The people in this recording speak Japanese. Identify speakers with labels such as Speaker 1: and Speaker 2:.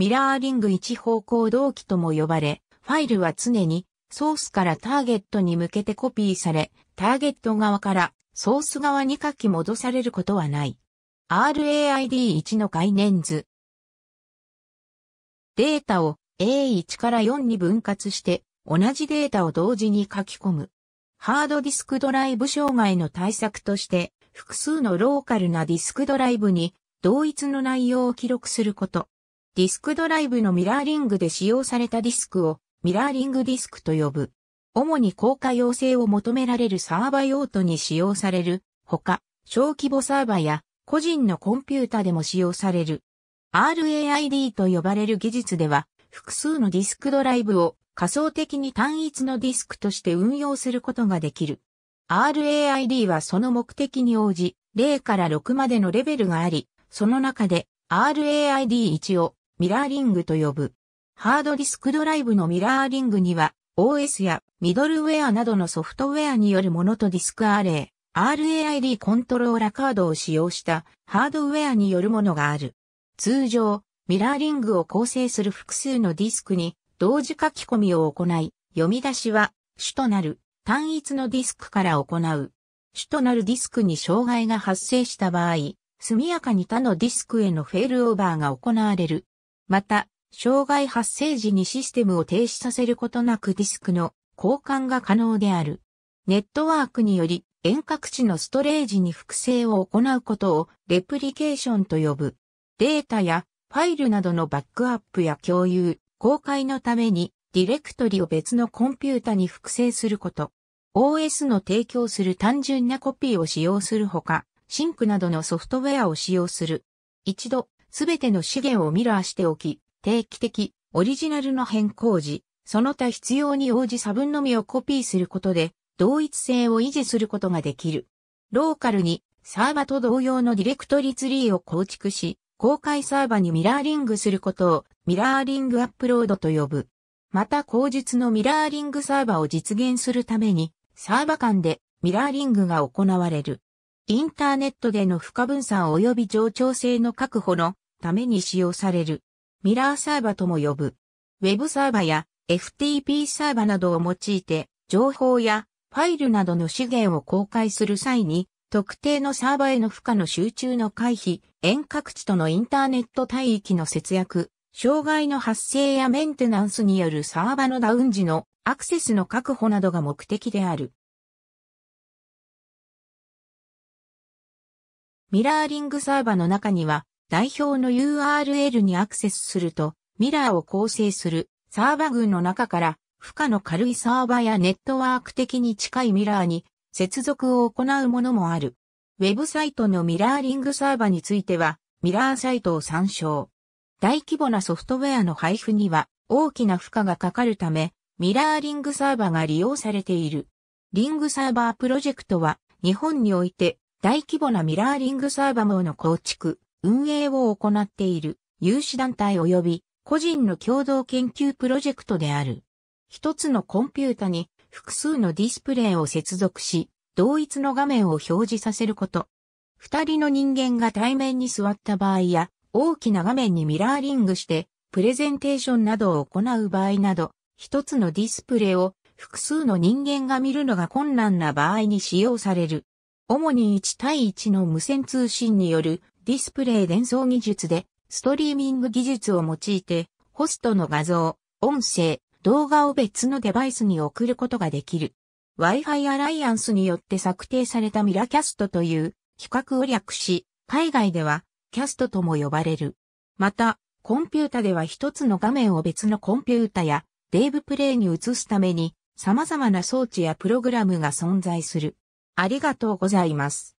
Speaker 1: ミラーリング一方向同期とも呼ばれ、ファイルは常にソースからターゲットに向けてコピーされ、ターゲット側からソース側に書き戻されることはない。RAID1 の概念図。データを A1 から4に分割して同じデータを同時に書き込む。ハードディスクドライブ障害の対策として複数のローカルなディスクドライブに同一の内容を記録すること。ディスクドライブのミラーリングで使用されたディスクをミラーリングディスクと呼ぶ。主に効果要請を求められるサーバ用途に使用されるほか、小規模サーバや個人のコンピュータでも使用される。RAID と呼ばれる技術では、複数のディスクドライブを仮想的に単一のディスクとして運用することができる。RAID はその目的に応じ、0から6までのレベルがあり、その中で RAID1 をミラーリングと呼ぶ。ハードディスクドライブのミラーリングには OS やミドルウェアなどのソフトウェアによるものとディスクアレイ、RAID コントローラカードを使用したハードウェアによるものがある。通常、ミラーリングを構成する複数のディスクに同時書き込みを行い、読み出しは主となる単一のディスクから行う。主となるディスクに障害が発生した場合、速やかに他のディスクへのフェールオーバーが行われるまた、障害発生時にシステムを停止させることなくディスクの交換が可能である。ネットワークにより遠隔地のストレージに複製を行うことをレプリケーションと呼ぶ。データやファイルなどのバックアップや共有、公開のためにディレクトリを別のコンピュータに複製すること。OS の提供する単純なコピーを使用するほか、シンクなどのソフトウェアを使用する。一度すべての資源をミラーしておき、定期的、オリジナルの変更時、その他必要に応じ差分のみをコピーすることで、同一性を維持することができる。ローカルに、サーバと同様のディレクトリツリーを構築し、公開サーバにミラーリングすることを、ミラーリングアップロードと呼ぶ。また、口述のミラーリングサーバを実現するために、サーバ間でミラーリングが行われる。インターネットでの負荷分散及び冗長性の確保のために使用される。ミラーサーバとも呼ぶ。ウェブサーバや FTP サーバなどを用いて、情報やファイルなどの資源を公開する際に、特定のサーバへの負荷の集中の回避、遠隔地とのインターネット帯域の節約、障害の発生やメンテナンスによるサーバのダウン時のアクセスの確保などが目的である。ミラーリングサーバの中には、代表の URL にアクセスすると、ミラーを構成するサーバ群の中から、負荷の軽いサーバやネットワーク的に近いミラーに接続を行うものもある。ウェブサイトのミラーリングサーバについては、ミラーサイトを参照。大規模なソフトウェアの配布には大きな負荷がかかるため、ミラーリングサーバが利用されている。リングサーバープロジェクトは日本において大規模なミラーリングサーバ網の構築、運営を行っている有志団体及び個人の共同研究プロジェクトである。一つのコンピュータに複数のディスプレイを接続し、同一の画面を表示させること。二人の人間が対面に座った場合や、大きな画面にミラーリングして、プレゼンテーションなどを行う場合など、一つのディスプレイを複数の人間が見るのが困難な場合に使用される。主に1対1の無線通信によるディスプレイ伝送技術で、ストリーミング技術を用いて、ホストの画像、音声、動画を別のデバイスに送ることができる。Wi-Fi アライアンスによって策定されたミラキャストという企画を略し、海外ではキャストとも呼ばれる。また、コンピュータでは一つの画面を別のコンピュータやデーブプレイに移すために様々な装置やプログラムが存在する。ありがとうございます。